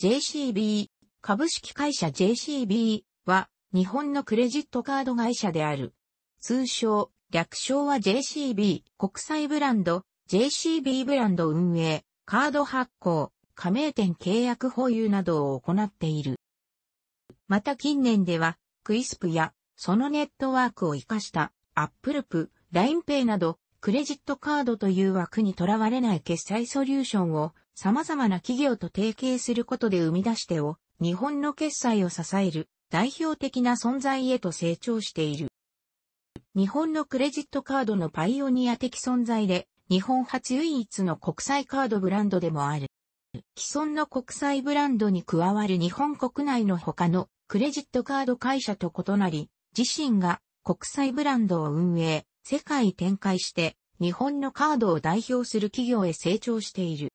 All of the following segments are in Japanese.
JCB、株式会社 JCB は日本のクレジットカード会社である。通称、略称は JCB、国際ブランド、JCB ブランド運営、カード発行、加盟店契約保有などを行っている。また近年では、クイスプやそのネットワークを活かしたアップルプ、ラインペイなど、クレジットカードという枠にとらわれない決済ソリューションを様々な企業と提携することで生み出してを、日本の決済を支える代表的な存在へと成長している。日本のクレジットカードのパイオニア的存在で、日本初唯一の国際カードブランドでもある。既存の国際ブランドに加わる日本国内の他のクレジットカード会社と異なり、自身が国際ブランドを運営、世界展開して日本のカードを代表する企業へ成長している。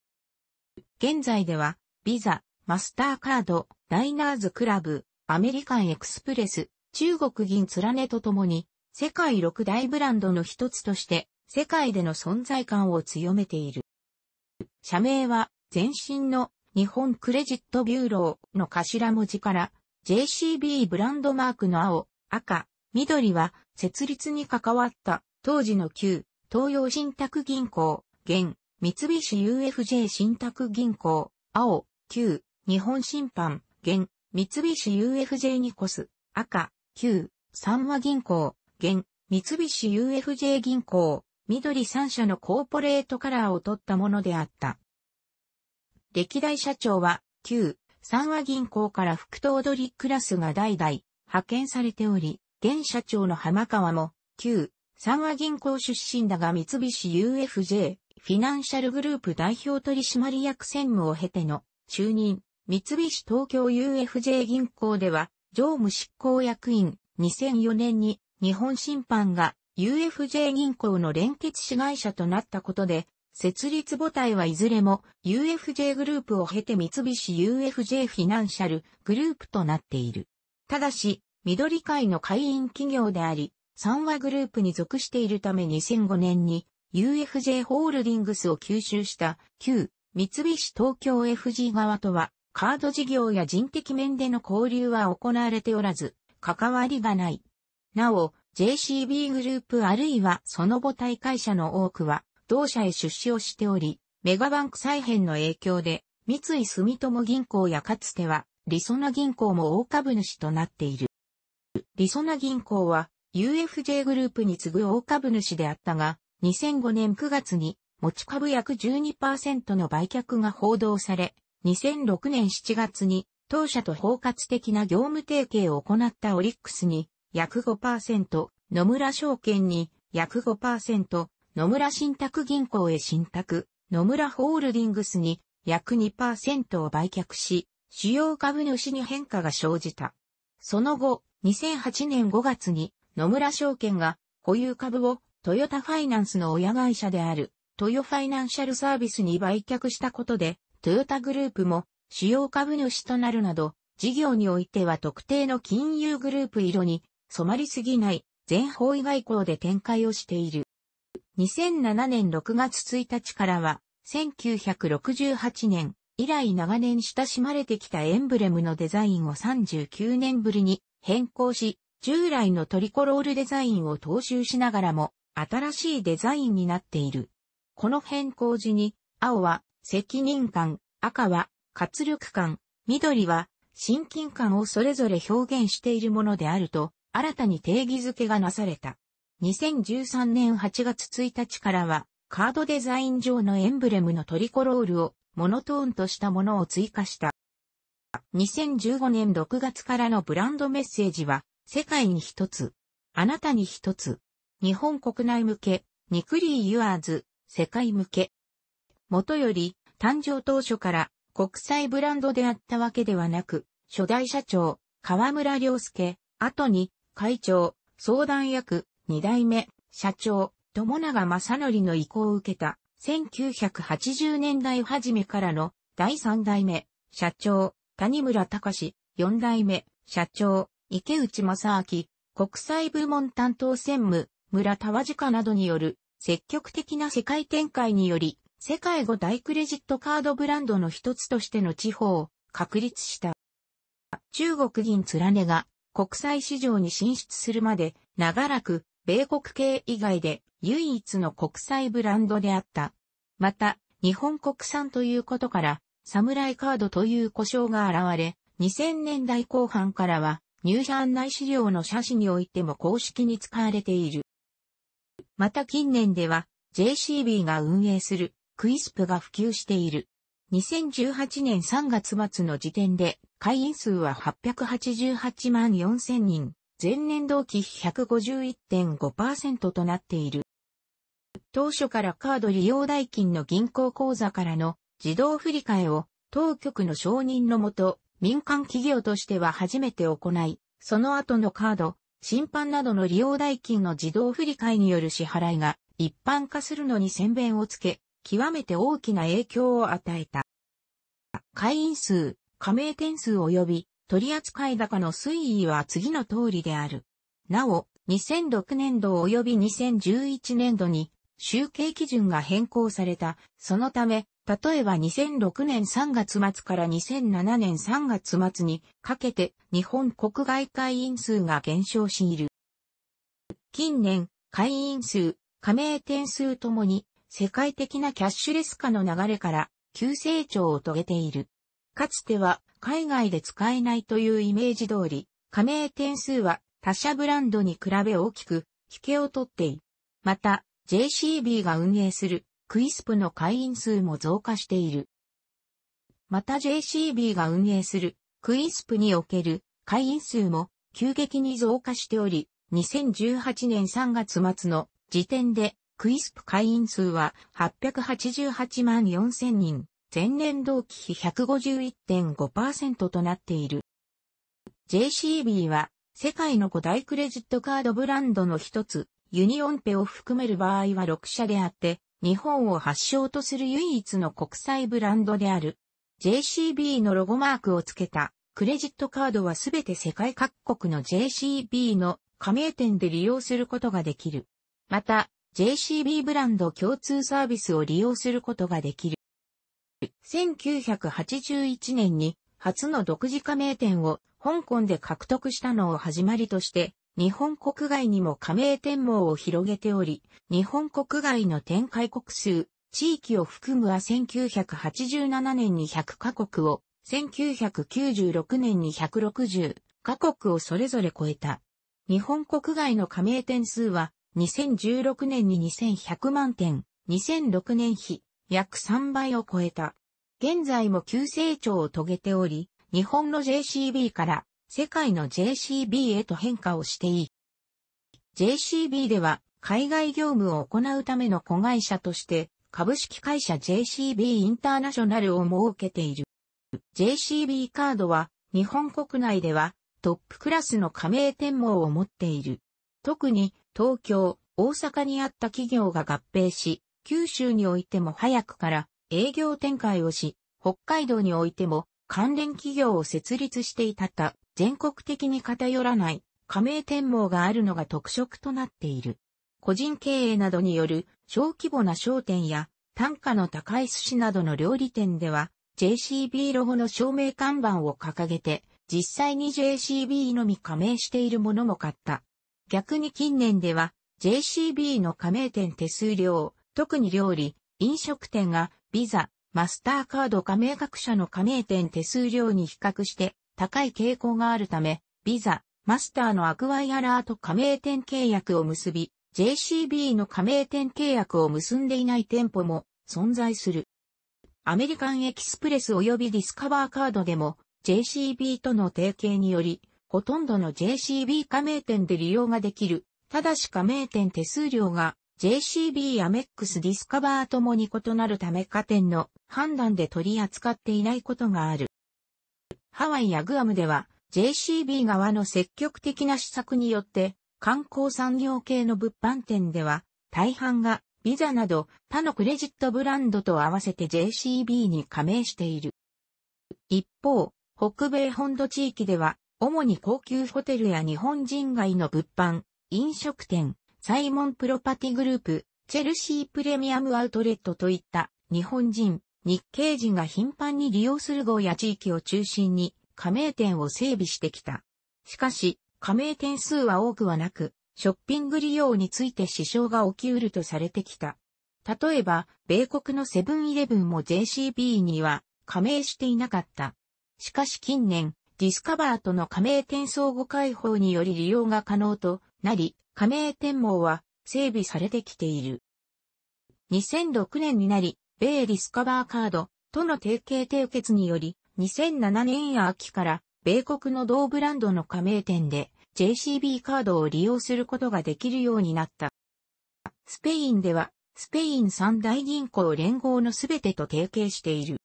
現在では、ビザ、マスターカード、ダイナーズクラブ、アメリカンエクスプレス、中国銀連ねとともに、世界六大ブランドの一つとして、世界での存在感を強めている。社名は、前身の日本クレジットビューローの頭文字から、JCB ブランドマークの青、赤、緑は、設立に関わった、当時の旧、東洋信託銀行、現、三菱 UFJ 信託銀行、青、旧、日本審判、現、三菱 UFJ ニコス、赤、旧、三和銀行、現、三菱 UFJ 銀行、緑三社のコーポレートカラーを取ったものであった。歴代社長は、旧、三和銀行から副頭取クラスが代々派遣されており、現社長の浜川も、旧、三和銀行出身だが三菱 UFJ、フィナンシャルグループ代表取締役専務を経ての就任、三菱東京 UFJ 銀行では、常務執行役員、2004年に日本審判が UFJ 銀行の連結子会社となったことで、設立母体はいずれも UFJ グループを経て三菱 UFJ フィナンシャルグループとなっている。ただし、緑会の会員企業であり、三和グループに属しているため2005年に UFJ ホールディングスを吸収した旧三菱東京 FG 側とは、カード事業や人的面での交流は行われておらず、関わりがない。なお、JCB グループあるいはその母体会社の多くは、同社へ出資をしており、メガバンク再編の影響で、三井住友銀行やかつては、リソナ銀行も大株主となっている。リソナ銀行は、UFJ グループに次ぐ大株主であったが、2005年9月に持ち株約12%の売却が報道され、2006年7月に当社と包括的な業務提携を行ったオリックスに約5%、野村証券に約5%、野村信託銀行へ信託、野村ホールディングスに約2%を売却し、主要株主に変化が生じた。その後、2008年5月に野村証券が保有株をトヨタファイナンスの親会社である、トヨファイナンシャルサービスに売却したことで、トヨタグループも主要株主となるなど、事業においては特定の金融グループ色に染まりすぎない全方位外交で展開をしている。2007年6月1日からは、1968年以来長年親しまれてきたエンブレムのデザインを39年ぶりに変更し、従来のトリコロールデザインを踏襲しながらも、新しいデザインになっている。この変更時に、青は責任感、赤は活力感、緑は親近感をそれぞれ表現しているものであると、新たに定義づけがなされた。2013年8月1日からは、カードデザイン上のエンブレムのトリコロールをモノトーンとしたものを追加した。2015年6月からのブランドメッセージは、世界に一つ、あなたに一つ、日本国内向け、ニクリー・ユアーズ、世界向け。もとより、誕生当初から国際ブランドであったわけではなく、初代社長、河村良介、後に、会長、相談役、二代目、社長、友永正則の意向を受けた、1980年代初めからの、第三代目、社長、谷村隆、四代目、社長、池内正明、国際部門担当専務、村田和下などによる積極的な世界展開により、世界5大クレジットカードブランドの一つとしての地方を確立した。中国銀ラネが国際市場に進出するまで長らく米国系以外で唯一の国際ブランドであった。また、日本国産ということから、サムライカードという故障が現れ、2000年代後半からは入社案内資料の写真においても公式に使われている。また近年では JCB が運営するクイスプが普及している。2018年3月末の時点で会員数は888万4000人、前年同期比151.5%となっている。当初からカード利用代金の銀行口座からの自動振り替えを当局の承認のもと民間企業としては初めて行い、その後のカード、審判などの利用代金の自動振り替えによる支払いが一般化するのに宣弁をつけ、極めて大きな影響を与えた。会員数、加盟点数及び取扱高の推移は次の通りである。なお、2006年度及び2011年度に集計基準が変更された。そのため、例えば2006年3月末から2007年3月末にかけて日本国外会員数が減少している。近年、会員数、加盟点数ともに世界的なキャッシュレス化の流れから急成長を遂げている。かつては海外で使えないというイメージ通り、加盟点数は他社ブランドに比べ大きく引けを取っている。また、JCB が運営するクイスプの会員数も増加している。また JCB が運営するクイスプにおける会員数も急激に増加しており、2018年3月末の時点でクイスプ会員数は888万4000人、前年同期比151.5%となっている。JCB は世界の5大クレジットカードブランドの一つ、ユニオンペを含める場合は6社であって、日本を発祥とする唯一の国際ブランドである。JCB のロゴマークをつけたクレジットカードはすべて世界各国の JCB の加盟店で利用することができる。また、JCB ブランド共通サービスを利用することができる。1981年に初の独自加盟店を香港で獲得したのを始まりとして、日本国外にも加盟展網を広げており、日本国外の展開国数、地域を含むは1987年に100カ国を、1996年に160カ国をそれぞれ超えた。日本国外の加盟店数は、2016年に2100万点、2006年比、約3倍を超えた。現在も急成長を遂げており、日本の JCB から世界の JCB へと変化をしていい。JCB では海外業務を行うための子会社として株式会社 JCB インターナショナルを設けている。JCB カードは日本国内ではトップクラスの加盟店網を持っている。特に東京、大阪にあった企業が合併し、九州においても早くから営業展開をし、北海道においても関連企業を設立していたた全国的に偏らない加盟店網があるのが特色となっている。個人経営などによる小規模な商店や単価の高い寿司などの料理店では JCB ロゴの照明看板を掲げて実際に JCB のみ加盟しているものも買った。逆に近年では JCB の加盟店手数料、特に料理、飲食店がビザ、マスターカード加盟各社の加盟店手数料に比較して高い傾向があるため、ビザ、マスターのアクワイアラーと加盟店契約を結び、JCB の加盟店契約を結んでいない店舗も存在する。アメリカンエキスプレス及びディスカバーカードでも JCB との提携により、ほとんどの JCB 加盟店で利用ができる。ただし加盟店手数料が JCB アメックスディスカバーともに異なるため加点の判断で取り扱っていないことがある。ハワイやグアムでは JCB 側の積極的な施策によって観光産業系の物販店では大半がビザなど他のクレジットブランドと合わせて JCB に加盟している。一方、北米本土地域では主に高級ホテルや日本人街の物販、飲食店、サイモンプロパティグループ、チェルシープレミアムアウトレットといった日本人、日系人が頻繁に利用する号や地域を中心に加盟店を整備してきた。しかし、加盟店数は多くはなく、ショッピング利用について支障が起きうるとされてきた。例えば、米国のセブンイレブンも JCB には加盟していなかった。しかし近年、ディスカバーとの加盟店相互開放により利用が可能となり、加盟店網は整備されてきている。2006年になり、米ディスカバーカードとの提携締結により、2007年秋から米国の同ブランドの加盟店で JCB カードを利用することができるようになった。スペインでは、スペイン三大銀行連合のすべてと提携している。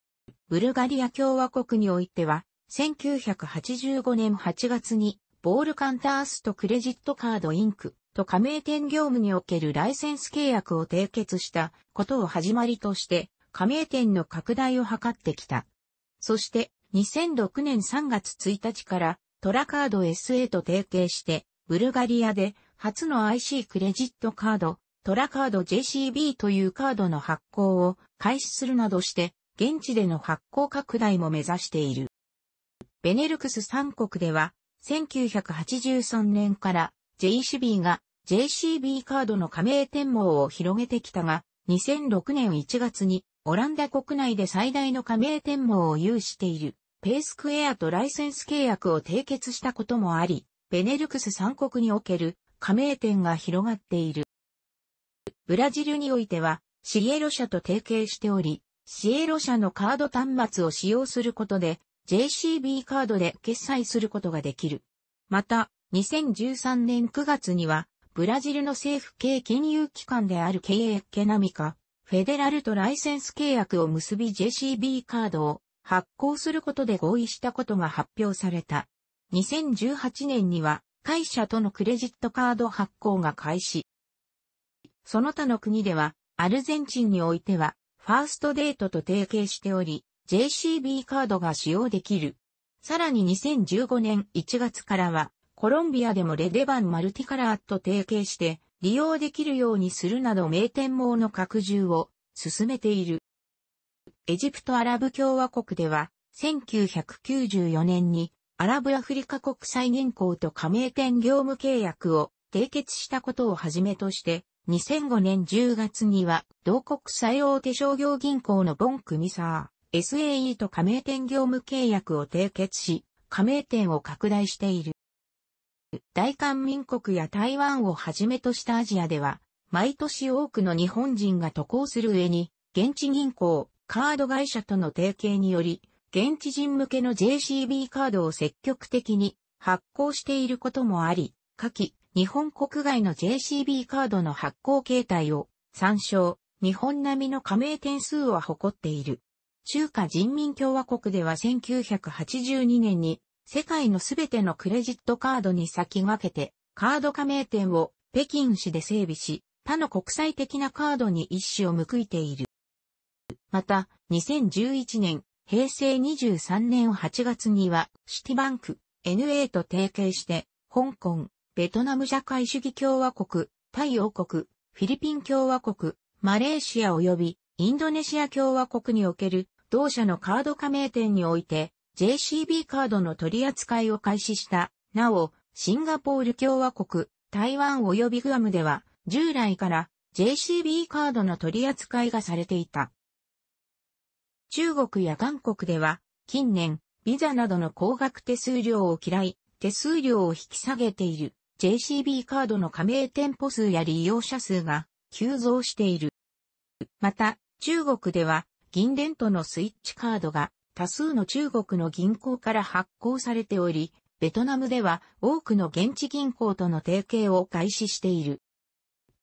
ブルガリア共和国においては、1985年8月に、ボールカンタースとクレジットカードインク、と加盟店業務におけるライセンス契約を締結したことを始まりとして、加盟店の拡大を図ってきた。そして、2006年3月1日からトラカード SA と提携して、ブルガリアで初の IC クレジットカード、トラカード JCB というカードの発行を開始するなどして、現地での発行拡大も目指している。ベネルクス3国では、1983年から JCB が JCB カードの加盟展望を広げてきたが、2006年1月にオランダ国内で最大の加盟展望を有しているペースクエアとライセンス契約を締結したこともあり、ベネルクス3国における加盟店が広がっている。ブラジルにおいては、シエロ社と提携しており、シエロ社のカード端末を使用することで、JCB カードで決済することができる。また、2013年9月には、ブラジルの政府系金融機関である経営ケナミカ、フェデラルとライセンス契約を結び JCB カードを発行することで合意したことが発表された。2018年には会社とのクレジットカード発行が開始。その他の国では、アルゼンチンにおいては、ファーストデートと提携しており、JCB カードが使用できる。さらに2015年1月からは、コロンビアでもレデバンマルティカラーと提携して利用できるようにするなど名店網の拡充を進めている。エジプトアラブ共和国では1994年にアラブアフリカ国際銀行と加盟店業務契約を締結したことをはじめとして2005年10月には同国最大手商業銀行のボンクミサー SAE と加盟店業務契約を締結し加盟店を拡大している。大韓民国や台湾をはじめとしたアジアでは、毎年多くの日本人が渡航する上に、現地銀行、カード会社との提携により、現地人向けの JCB カードを積極的に発行していることもあり、下記、日本国外の JCB カードの発行形態を参照、日本並みの加盟点数は誇っている。中華人民共和国では1982年に世界のすべてのクレジットカードに先駆けて、カード加盟店を北京市で整備し、他の国際的なカードに一種を報いている。また、2011年、平成23年8月には、シティバンク、NA と提携して、香港、ベトナム社会主義共和国、タイ王国、フィリピン共和国、マレーシア及びインドネシア共和国における同社のカード加盟店において JCB カードの取り扱いを開始した。なお、シンガポール共和国、台湾及びグアムでは、従来から JCB カードの取り扱いがされていた。中国や韓国では、近年、ビザなどの高額手数料を嫌い、手数料を引き下げている JCB カードの加盟店舗数や利用者数が急増している。また、中国では、銀電とのスイッチカードが多数の中国の銀行から発行されており、ベトナムでは多くの現地銀行との提携を開始している。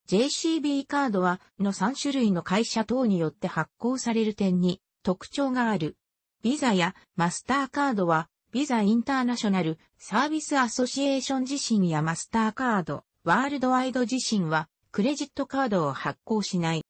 JCB カードはの3種類の会社等によって発行される点に特徴がある。ビザやマスターカードはビザインターナショナルサービスアソシエーション自身やマスターカードワールドワイド自身はクレジットカードを発行しない。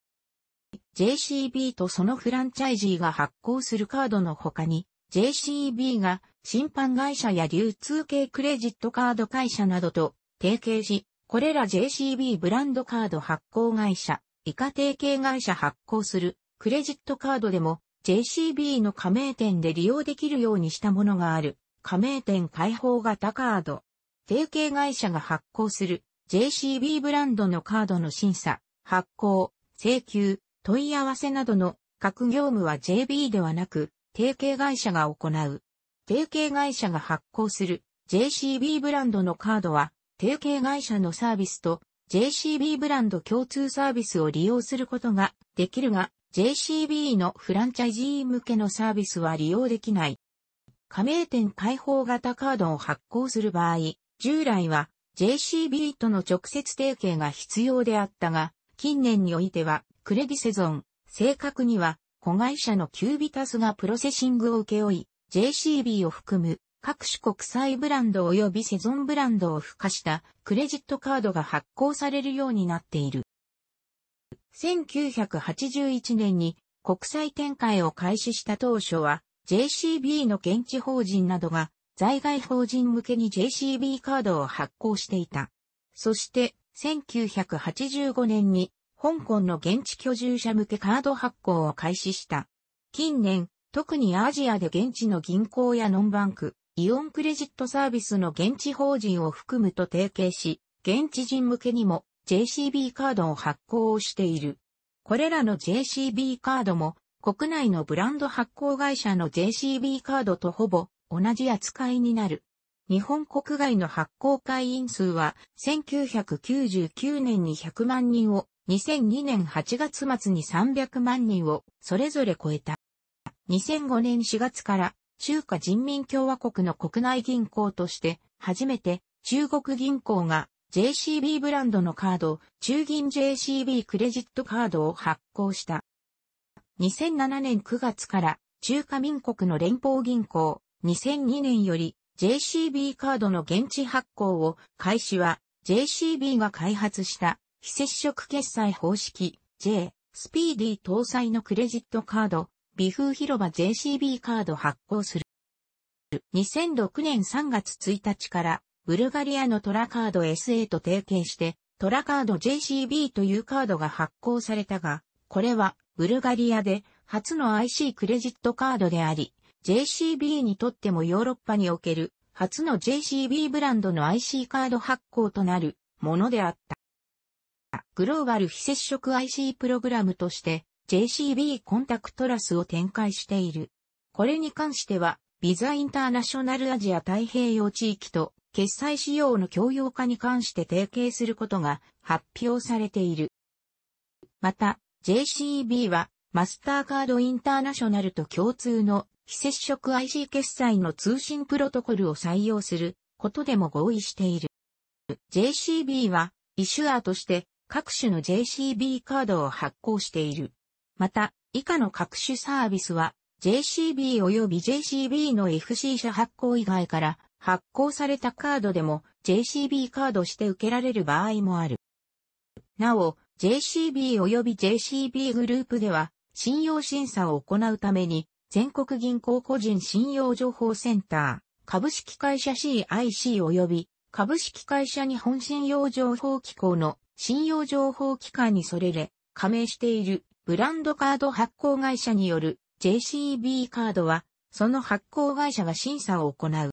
JCB とそのフランチャイジーが発行するカードの他に、JCB が審判会社や流通系クレジットカード会社などと提携し、これら JCB ブランドカード発行会社、以下提携会社発行するクレジットカードでも JCB の加盟店で利用できるようにしたものがある加盟店開放型カード。提携会社が発行する JCB ブランドのカードの審査、発行、請求、問い合わせなどの各業務は JB ではなく、提携会社が行う。提携会社が発行する JCB ブランドのカードは、提携会社のサービスと JCB ブランド共通サービスを利用することができるが、JCB のフランチャイジー向けのサービスは利用できない。加盟店開放型カードを発行する場合、従来は JCB との直接提携が必要であったが、近年においてはクレディセゾン、正確には、子会社のキュービタスがプロセシングを請け負い、JCB を含む各種国際ブランド及びセゾンブランドを付加したクレジットカードが発行されるようになっている。1981年に国際展開を開始した当初は JCB の現地法人などが在外法人向けに JCB カードを発行していた。そして1985年に香港の現地居住者向けカード発行を開始した。近年、特にアジアで現地の銀行やノンバンク、イオンクレジットサービスの現地法人を含むと提携し、現地人向けにも JCB カードを発行をしている。これらの JCB カードも国内のブランド発行会社の JCB カードとほぼ同じ扱いになる。日本国外の発行会員数は1999年に100万人を2002年8月末に300万人をそれぞれ超えた。2005年4月から中華人民共和国の国内銀行として初めて中国銀行が JCB ブランドのカード、中銀 JCB クレジットカードを発行した。2007年9月から中華民国の連邦銀行、2002年より JCB カードの現地発行を開始は JCB が開発した非接触決済方式 J、スピーディー搭載のクレジットカード、微風広場 JCB カード発行する。2006年3月1日から、ブルガリアのトラカード SA と提携して、トラカード JCB というカードが発行されたが、これは、ブルガリアで初の IC クレジットカードであり、JCB にとってもヨーロッパにおける初の JCB ブランドの IC カード発行となるものであった。グローバル非接触 IC プログラムとして JCB コンタクトラスを展開している。これに関しては、ビザインターナショナルアジア太平洋地域と決済仕様の共用化に関して提携することが発表されている。また、JCB はマスターカードインターナショナルと共通の非接触 IC 決済の通信プロトコルを採用することでも合意している。JCB はイシュアーとして各種の JCB カードを発行している。また、以下の各種サービスは、JCB 及び JCB の FC 社発行以外から発行されたカードでも JCB カードして受けられる場合もある。なお、JCB 及び JCB グループでは信用審査を行うために全国銀行個人信用情報センター、株式会社 CIC 及び株式会社日本信用情報機構の信用情報機関にそれれ、加盟しているブランドカード発行会社による JCB カードは、その発行会社が審査を行う。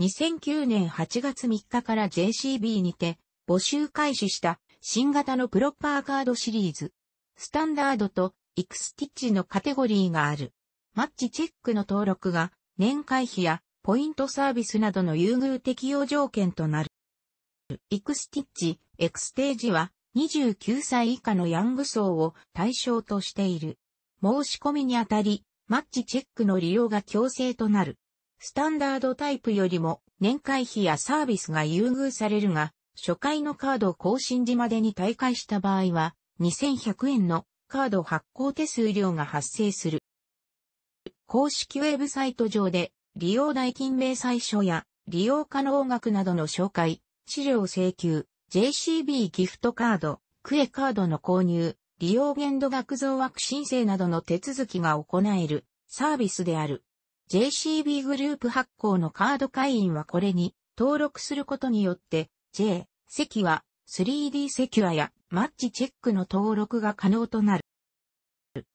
2009年8月3日から JCB にて募集開始した新型のプロパーカードシリーズ。スタンダードとイクスティッチのカテゴリーがある。マッチチェックの登録が年会費やポイントサービスなどの優遇適用条件となる。イクスティッチエクステージは29歳以下のヤング層を対象としている。申し込みにあたり、マッチチェックの利用が強制となる。スタンダードタイプよりも年会費やサービスが優遇されるが、初回のカード更新時までに退会した場合は、2100円のカード発行手数料が発生する。公式ウェブサイト上で利用代金明細書や利用可能額などの紹介、資料請求、JCB ギフトカード、クエカードの購入、利用限度額増枠申請などの手続きが行えるサービスである。JCB グループ発行のカード会員はこれに登録することによって J、セキュア、3D セキュアやマッチチェックの登録が可能となる。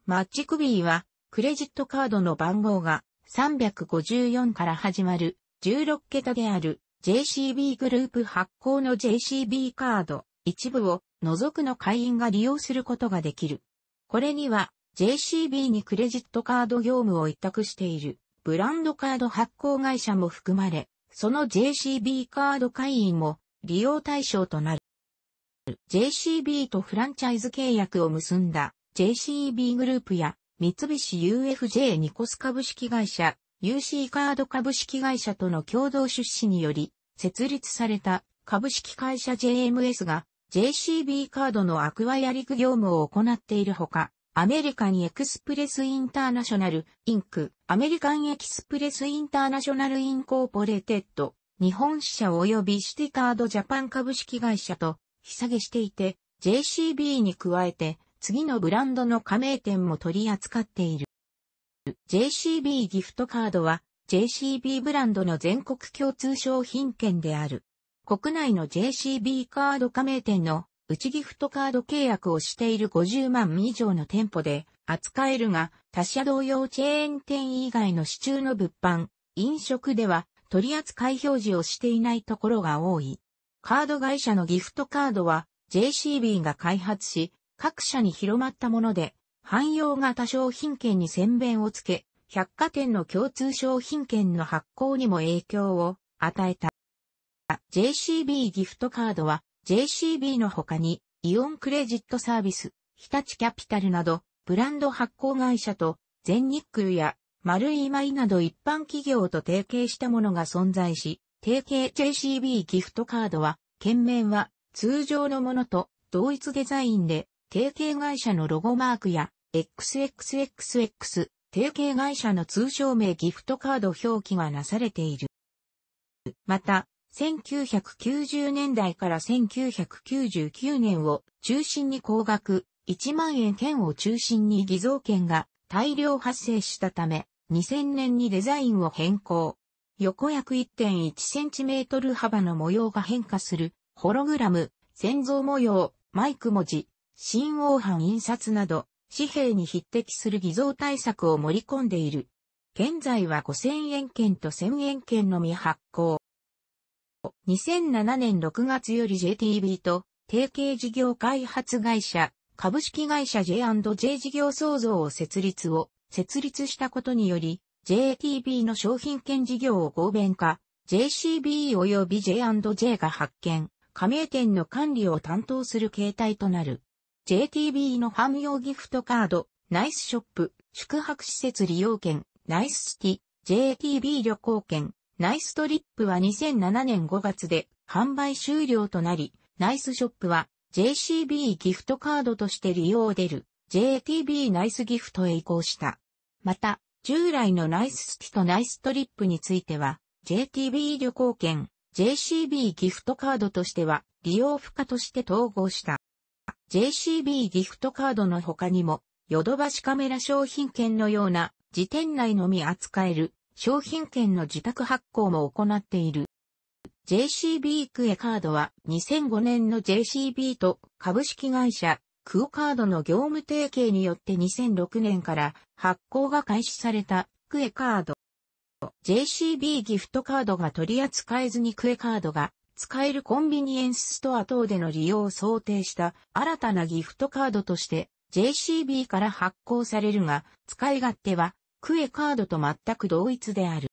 マッチクビーはクレジットカードの番号が354から始まる16桁である JCB グループ発行の JCB カード、一部を除くの会員が利用することができる。これには JCB にクレジットカード業務を委託しているブランドカード発行会社も含まれ、その JCB カード会員も利用対象となる。JCB とフランチャイズ契約を結んだ JCB グループや三菱 UFJ ニコス株式会社 UC カード株式会社との共同出資により、設立された株式会社 JMS が JCB カードのアクワイアリグ業務を行っているほか、アメリカンエクスプレスインターナショナル、インク、アメリカンエキスプレスインターナショナルインコーポレテッド、日本支社及びシティカードジャパン株式会社と、引下げしていて、JCB に加えて、次のブランドの加盟店も取り扱っている。JCB ギフトカードは JCB ブランドの全国共通商品券である。国内の JCB カード加盟店の内ギフトカード契約をしている50万以上の店舗で扱えるが、他社同様チェーン店以外の市中の物販、飲食では取扱表示をしていないところが多い。カード会社のギフトカードは JCB が開発し、各社に広まったもので、汎用型商品券に宣弁をつけ、百貨店の共通商品券の発行にも影響を与えた。JCB ギフトカードは JCB の他にイオンクレジットサービス、日立キャピタルなどブランド発行会社と全日空や丸いマイなど一般企業と提携したものが存在し、提携 JCB ギフトカードは、県面は通常のものと同一デザインで提携会社のロゴマークや XXXX 提携会社の通称名ギフトカード表記がなされている。また、1990年代から1999年を中心に高額1万円券を中心に偽造券が大量発生したため、2000年にデザインを変更。横約 1.1cm 幅の模様が変化する、ホログラム、潜像模様、マイク文字、新王版印刷など、紙幣に匹敵する偽造対策を盛り込んでいる。現在は5000円券と1000円券のみ発行。2007年6月より JTB と提携事業開発会社、株式会社 J&J 事業創造を設立を設立したことにより、JTB の商品券事業を合弁化、JCB 及び J&J が発見、加盟店の管理を担当する形態となる。JTB の汎用ギフトカード、ナイスショップ、宿泊施設利用券、ナイスシティ、JTB 旅行券、ナイストリップは2007年5月で販売終了となり、ナイスショップは JCB ギフトカードとして利用を出る JTB ナイスギフトへ移行した。また、従来のナイスシティとナイストリップについては、JTB 旅行券、JCB ギフトカードとしては利用不可として統合した。JCB ギフトカードの他にも、ヨドバシカメラ商品券のような、時点内のみ扱える、商品券の自宅発行も行っている。JCB クエカードは2005年の JCB と株式会社クオカードの業務提携によって2006年から発行が開始されたクエカード。JCB ギフトカードが取り扱えずにクエカードが使えるコンビニエンスストア等での利用を想定した新たなギフトカードとして JCB から発行されるが、使い勝手はクエカードと全く同一である。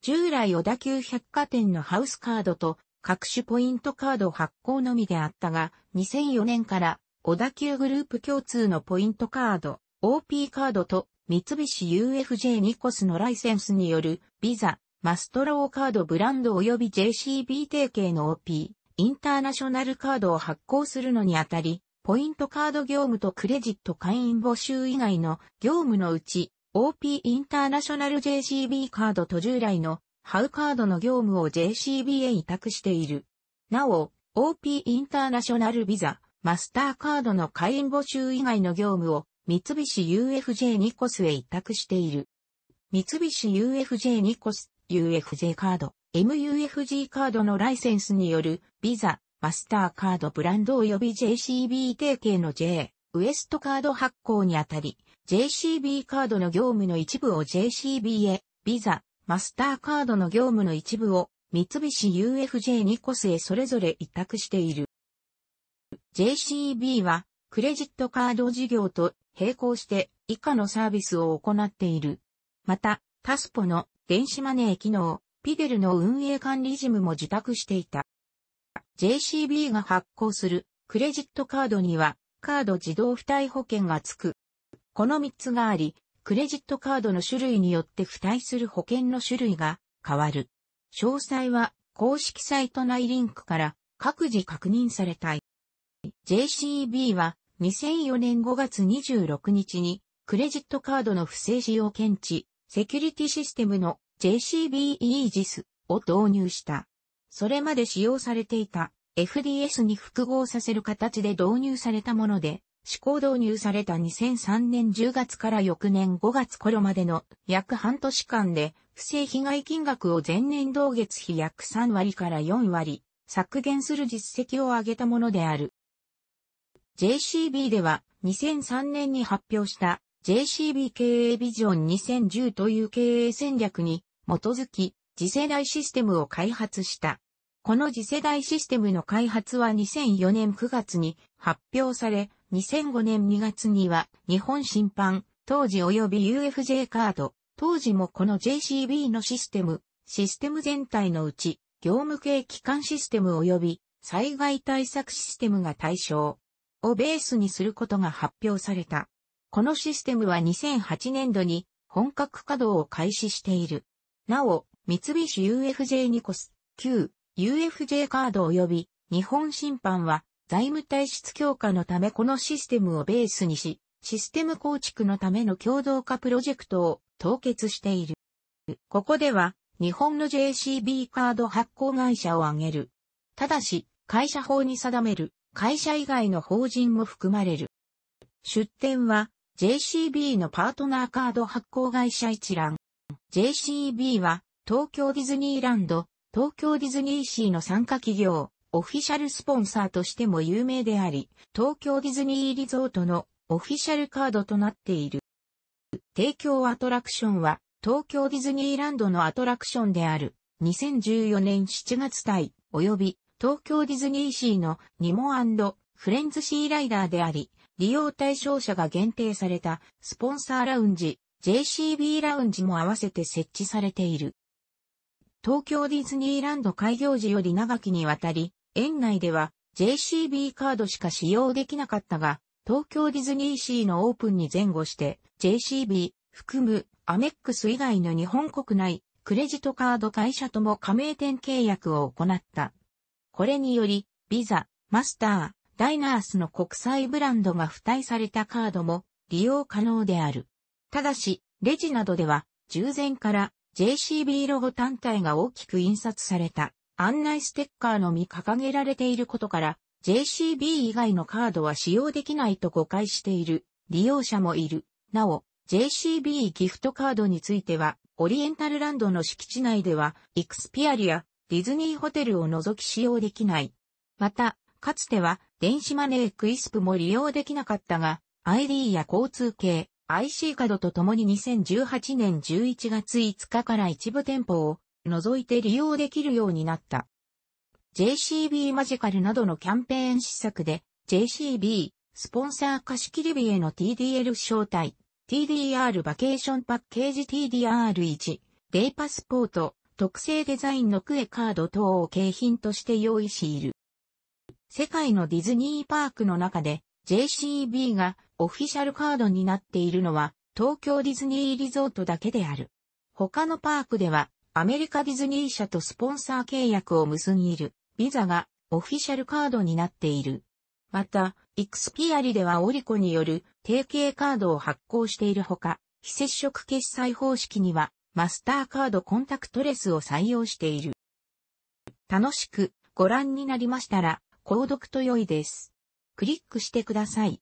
従来小田急百貨店のハウスカードと各種ポイントカード発行のみであったが、2004年から小田急グループ共通のポイントカード、OP カードと三菱 UFJ ニコスのライセンスによるビザ、マストローカードブランド及び JCB 提携の OP、インターナショナルカードを発行するのにあたり、ポイントカード業務とクレジット会員募集以外の業務のうち、OP インターナショナル JCB カードと従来のハウカードの業務を JCB へ委託している。なお、OP インターナショナルビザ、マスターカードの会員募集以外の業務を三菱 UFJ ニコスへ委託している。三菱 UFJ ニコス UFJ カード、MUFG カードのライセンスによる、ビザ、マスターカードブランド及び JCB 提携の J、ウエストカード発行にあたり、JCB カードの業務の一部を JCB へ、ビザ、マスターカードの業務の一部を、三菱 UFJ ニコスへそれぞれ委託している。JCB は、クレジットカード事業と並行して以下のサービスを行っている。また、タスポの電子マネー機能、ピデルの運営管理事務も受託していた。JCB が発行するクレジットカードにはカード自動付帯保険が付く。この3つがあり、クレジットカードの種類によって付帯する保険の種類が変わる。詳細は公式サイト内リンクから各自確認されたい。JCB は2004年5月26日にクレジットカードの不正使用検知セキュリティシステムの JCB イージスを導入した。それまで使用されていた FDS に複合させる形で導入されたもので、試行導入された2003年10月から翌年5月頃までの約半年間で、不正被害金額を前年同月比約3割から4割削減する実績を上げたものである。JCB では2003年に発表した JCB 経営ビジョン2010という経営戦略に基づき次世代システムを開発した。この次世代システムの開発は2004年9月に発表され、2005年2月には日本審判、当時及び UFJ カード、当時もこの JCB のシステム、システム全体のうち、業務系機関システム及び災害対策システムが対象をベースにすることが発表された。このシステムは2008年度に本格稼働を開始している。なお、三菱 UFJ ニコス、旧 UFJ カード及び日本審判は財務体質強化のためこのシステムをベースにし、システム構築のための共同化プロジェクトを凍結している。ここでは日本の JCB カード発行会社を挙げる。ただし、会社法に定める会社以外の法人も含まれる。出典は JCB のパートナーカード発行会社一覧。JCB は東京ディズニーランド、東京ディズニーシーの参加企業、オフィシャルスポンサーとしても有名であり、東京ディズニーリゾートのオフィシャルカードとなっている。提供アトラクションは東京ディズニーランドのアトラクションである2014年7月対及び東京ディズニーシーのニモフレンズシーライダーであり、利用対象者が限定されたスポンサーラウンジ、JCB ラウンジも合わせて設置されている。東京ディズニーランド開業時より長きにわたり、園内では JCB カードしか使用できなかったが、東京ディズニーシーのオープンに前後して JCB 含むアメックス以外の日本国内クレジットカード会社とも加盟店契約を行った。これにより、ビザ、マスター、ダイナースの国際ブランドが付帯されたカードも利用可能である。ただし、レジなどでは、従前から JCB ロゴ単体が大きく印刷された案内ステッカーのみ掲げられていることから、JCB 以外のカードは使用できないと誤解している利用者もいる。なお、JCB ギフトカードについては、オリエンタルランドの敷地内では、イクスピアリア、ディズニーホテルを除き使用できない。また、かつては電子マネークイスプも利用できなかったが、ID や交通系、IC カードとともに2018年11月5日から一部店舗を除いて利用できるようになった。JCB マジカルなどのキャンペーン施策で JCB スポンサー貸切日への TDL 招待 TDR バケーションパッケージ TDR1 デイパスポート特製デザインのクエカード等を景品として用意している。世界のディズニーパークの中で JCB がオフィシャルカードになっているのは東京ディズニーリゾートだけである。他のパークではアメリカディズニー社とスポンサー契約を結んでいるビザがオフィシャルカードになっている。また、イクスピアリではオリコによる提携カードを発行しているほか、非接触決済方式にはマスターカードコンタクトレスを採用している。楽しくご覧になりましたら、購読と良いです。クリックしてください。